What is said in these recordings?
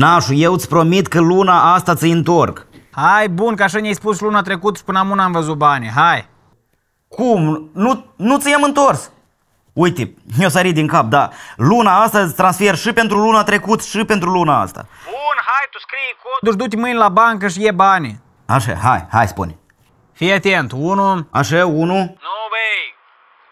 Nașu, eu îți promit că luna asta ți întorc. Hai, bun, că așa ne-ai spus luna trecut și până amuna am văzut banii, hai. Cum? Nu, nu ți-am întors? Uite, mi-o sărit din cap, da. Luna asta îți transfer și pentru luna trecut și pentru luna asta. Bun, hai, tu scrii codul și du-te mâini la bancă și e banii. Așa, hai, hai, spune. Fii atent, 1... Așa, 1... Nu, băi,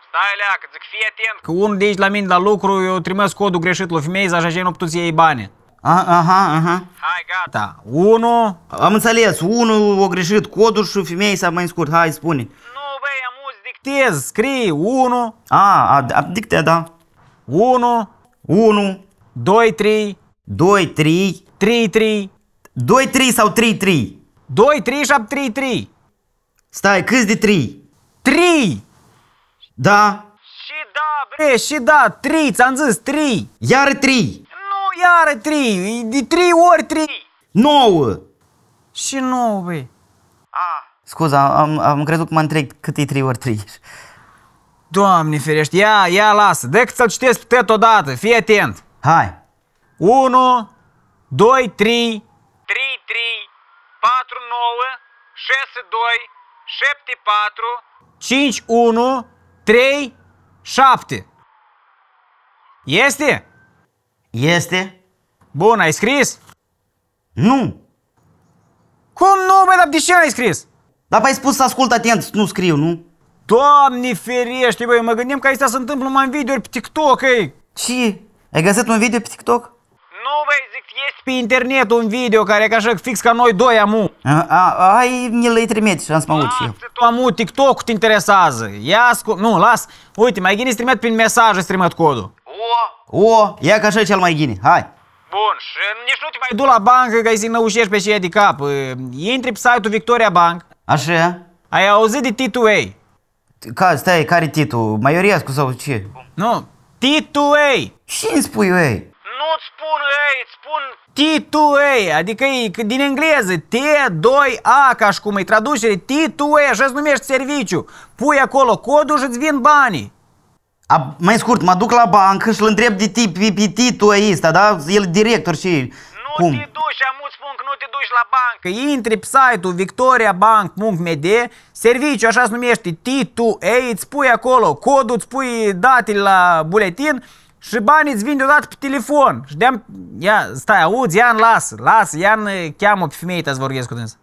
stai lea, zic, fii atent. Că unul de aici la mine la lucru, eu trimis codul greșit la femei, așa și nu putut să iei banii aha, aha. Hai, gata. 1. Da, am înțeles. 1 o greșit codul și femeia s-a mai scurt. Hai, spune. Nu, băi, am uz dictez. Scrie 1. A, a, a dicte, da. 1. 1. 2, 3. 2, 3. 3, 3. 2, 3 sau 3, 3? 2, 3 7 3, 3. Stai, câți de 3? 3! Da. Și da, bre, și da, 3, ți-am zis, 3. Iar 3 iară 3, de 3 ori 3. 9. Și 9, băi. A. Scuza, am, am crezut că m-am întrebat cât e 3 ori 3. Doamne ferește, ia, ia, lasă, dă să-l citesc pe tot odată, fii atent. Hai. 1, 2, 3, 3, 3, 4, 9, 6, 2, 7, 4, 5, 1, 3, 7. Este? Este? Bun, ai scris? Nu! Cum nu, băi, dar de ce ai scris? Dar păi ai spus să ascult atent, nu scriu, nu? Doamne ferește, băi, mă gândim că asta se întâmplă numai în video pe TikTok, ei! Și? Ai găsit un video pe TikTok? Nu, băi, zic, este pe internet un video care e ca așa fix ca noi doi amu. A, a, ai, mi l-ai trimit și am să mă uit și eu. Amu, TikTok-ul te interesează. Ia, scu... nu, las, uite, mai să trimit prin mesaj, să trimit codul. O, ia că așa cel mai ghini, hai! Bun, și nici nu te mai du la bancă că ai să năușești pe cei de cap. Ă, intri pe site-ul Victoria Bank. Așa? Ai auzit de T2A? Ca, stai, care Titu? Maioriescu sau ce? Nu, T2A! Și îmi spui A? Nu-ți spun ei, îți spun T2A, adică e din engleză, T2A, ca și cum e traducere, T2A, așa ți numești serviciu. Pui acolo codul și ți vin banii. A, mai scurt, mă duc la bancă și îl întreb de tip, pe titul ăsta, da? El director și... Nu cum? te duci, am spun că nu te duci la bancă. Intri pe site-ul victoriabank.md, serviciu, așa se numește, titul ei, îți pui acolo codul, îți pui datele la buletin și banii îți vin deodată pe telefon. Și de ia, stai, auzi, Ian, lasă, lasă, Ian, cheamă pe femeie ta să vorbesc cu dânsa.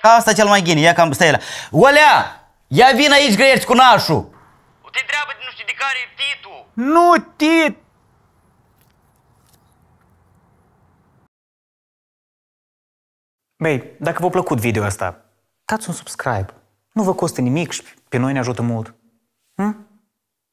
Asta cel mai gine, ia cam, stai la. Olea, ia vin aici greșit cu nașul te întreabă nu știu de care e Titu. Nu, Tit! Băi, dacă v-a plăcut video asta, dați un subscribe. Nu vă costă nimic și pe noi ne ajută mult. Hm?